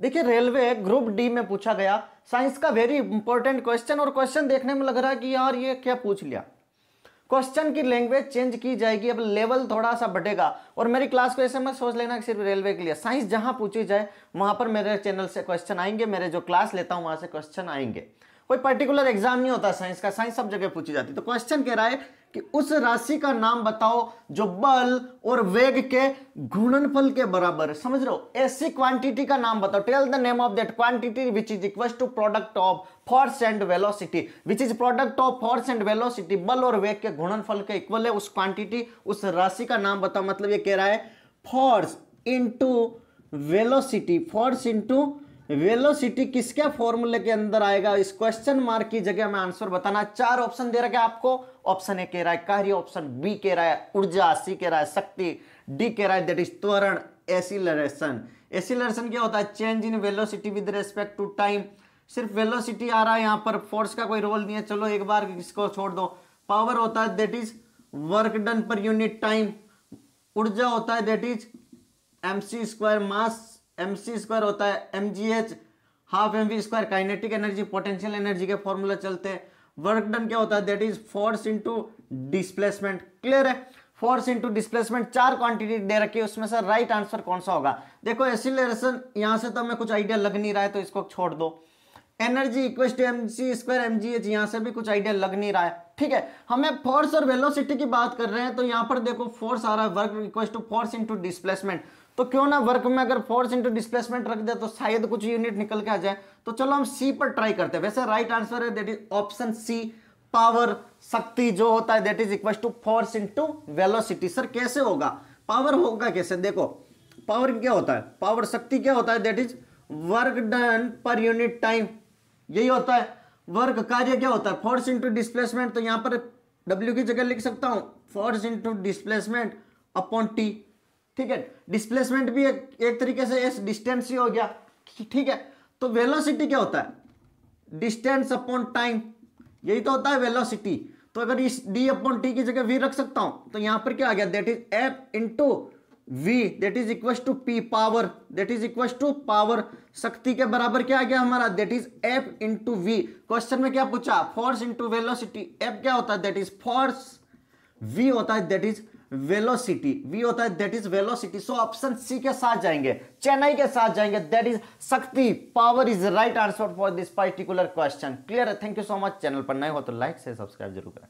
देखिए railway group D में पूछा गया साइंस का वेरी इंपॉर्टेंट क्वेश्चन और क्वेश्चन देखने में लग रहा है कि यार ये क्या पूछ लिया क्वेश्चन की लैंग्वेज चेंज की जाएगी अब लेवल थोड़ा सा बढ़ेगा और मेरी क्लास को ऐसे मत सोच लेना कि सिर्फ रेलवे के लिए साइंस जहां पूछी जाए वहां पर मेरे चैनल से क्वेश्चन आएंगे मेरे जो क्लास लेता हूं वहां से क्वेश्चन आएंगे कोई पर्टिकुलर एग्जाम नहीं होता साइंस का साइंस सब जगह पूछी जाती तो क्वेश्चन कह रहा है कि उस राशि का नाम बताओ जो बल और वेग के घूर्णनफल के बराबर है समझ रहे हो ऐसी क्वांटिटी का नाम बताओ tell the name of that quantity which is equal to product of force and velocity which is product of force and velocity बल और वेग के गुणनफल के इक्वल है उस क्वांटिटी उस राशि का नाम बताओ मतलब ये कह रहा है force into velocity force into velocity किसके फॉर्मूले के अंदर आएगा इस क्वेश्चन मार्क की जगह हमें आंसर बताना चार ऑप्शन दे रखे आपको ऑप्शन ए कह रहा है कार्य ऑप्शन बी कह रहा है ऊर्जा सी कह रहा है शक्ति डी कह रहा है दैट इज त्वरण एसिलरेशन एसिलरेशन क्या होता है change in velocity with respect to time सिर्फ वेलोसिटी आ रहा है यहाँ पर फोर्स का कोई रोल नहीं है चलो एक बार इसको छोड़ दो पावर होता है that is work done per unit time ऊर्जा होता है that is M C square mass M C square होता है M G H half M V square kinetic energy potential energy के फॉर्मूला चलते हैं वर्क डन क्या होता है that is force into displacement clear है फोर्स इंटू डिस्प्लेसमेंट चार क्वांटिटी दे रखी है उसमें से राइट आंसर कौन सा होगा देखो एसिलेशन यहाँ से तो हमें कुछ आइडिया लग नहीं रहा है तो इसको छोड़ दो एनर्जी इक्वेस्ट M C square M G H यहाँ से भी कुछ आइडिया लग नहीं रहा है ठीक है हमें फोर्स और वेलोसिटी की बात कर रहे हैं तो यहां पर देखो फोर्स आ रहा है वर्क रिक्वेस्ट टू फोर्स इंटू डिस्प्लेसमेंट तो क्यों ना वर्क में अगर फोर्स इंटू डिस्प्लेसमेंट रख दे तो शायद कुछ यूनिट निकल के आ जाए तो चलो हम सी पर ट्राई करते हैं वैसे राइट आंसर है that is option C power शक्ति जो होता है that is equal to force into velocity sir कैसे होगा पावर होगा कैसे देखो पावर क्या होता है पावर शक्ति क्या होता है that is work done per unit time यही होता है वर्क कार्य क्या होता है फोर्स इंटू डिस्प्लेसमेंट तो यहां पर W की जगह लिख सकता हूं force into displacement upon T ठीक है डिस्प्लेसमेंट भी एक, एक तरीके से एस डिस्टेंस ही हो गया ठीक है तो वेलोसिटी क्या होता है डिस्टेंस अपॉन टाइम यही तो होता है वेलोसिटी तो अगर इस डी अपॉन टी की जगह वी रख सकता हूं तो यहां पर क्या आ गया that is F into v that is equal to p power that is equal to power शक्ति के बराबर क्या आ गया हमारा that is f into V question में क्या पूछा फोर्स इंटू वेलोसिटी f क्या होता है दैट इज फोर्स v होता है दैट इज वेलोसिटी v होता है that is velocity so option c के साथ जाएंगे चेन्नई के साथ जाएंगे दैट इज शक्ति power is right answer for this particular question clear है thank you so much channel पर नए हो तो लाइक से सब्सक्राइब जरूर करें